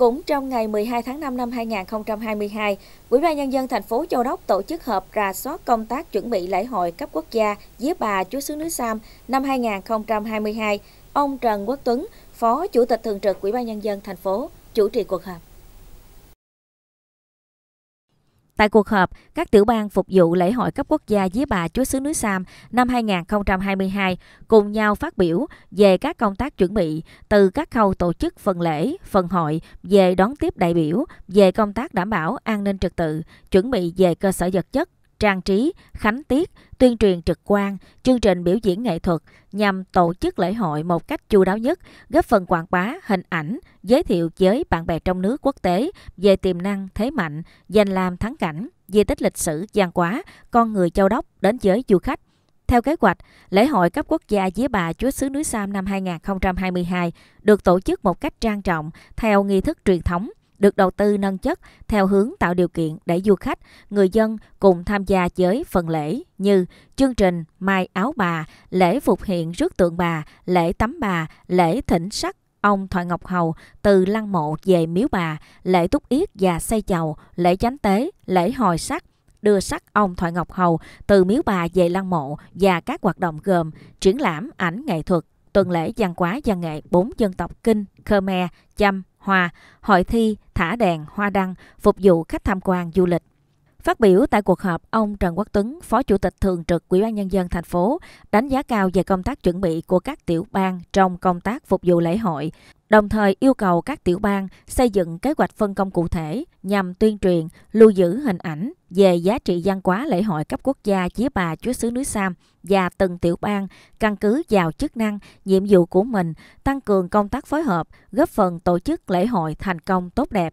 Cũng trong ngày 12 tháng 5 năm 2022, Ủy ban nhân dân thành phố Châu Đốc tổ chức họp rà soát công tác chuẩn bị lễ hội cấp quốc gia Día bà Chúa xứ núi Sam năm 2022. Ông Trần Quốc Tuấn, Phó Chủ tịch thường trực Ủy ban nhân dân thành phố chủ trì cuộc họp. Tại cuộc họp, các tiểu ban phục vụ lễ hội cấp quốc gia với bà Chúa xứ nước Sam năm 2022 cùng nhau phát biểu về các công tác chuẩn bị từ các khâu tổ chức phần lễ, phần hội, về đón tiếp đại biểu, về công tác đảm bảo an ninh trật tự, chuẩn bị về cơ sở vật chất, trang trí, khánh tiết, tuyên truyền trực quan, chương trình biểu diễn nghệ thuật nhằm tổ chức lễ hội một cách chu đáo nhất, góp phần quảng bá hình ảnh, giới thiệu với bạn bè trong nước quốc tế về tiềm năng, thế mạnh, danh lam thắng cảnh, di tích lịch sử, văn hóa, con người châu đốc đến giới du khách. Theo kế hoạch, lễ hội cấp quốc gia Día Bà Chúa xứ núi Sam năm 2022 được tổ chức một cách trang trọng theo nghi thức truyền thống được đầu tư nâng chất theo hướng tạo điều kiện để du khách, người dân cùng tham gia với phần lễ như chương trình Mai Áo Bà, lễ phục hiện rước tượng bà, lễ tắm bà, lễ thỉnh sắc ông Thoại Ngọc Hầu từ lăng mộ về miếu bà, lễ túc yết và xây chầu, lễ chánh tế, lễ hồi sắc, đưa sắc ông Thoại Ngọc Hầu từ miếu bà về lăng mộ và các hoạt động gồm triển lãm ảnh nghệ thuật, tuần lễ văn hóa văn nghệ bốn dân tộc Kinh, Khmer, Chăm, hoa, hội thi, thả đèn, hoa đăng, phục vụ khách tham quan du lịch. Phát biểu tại cuộc họp, ông Trần Quốc Tuấn, Phó Chủ tịch Thường trực Ủy ban Nhân dân thành phố, đánh giá cao về công tác chuẩn bị của các tiểu bang trong công tác phục vụ lễ hội, đồng thời yêu cầu các tiểu bang xây dựng kế hoạch phân công cụ thể nhằm tuyên truyền, lưu giữ hình ảnh, về giá trị văn hóa lễ hội cấp quốc gia Chía Bà Chúa xứ núi Sam và từng tiểu bang căn cứ vào chức năng, nhiệm vụ của mình, tăng cường công tác phối hợp, góp phần tổ chức lễ hội thành công tốt đẹp,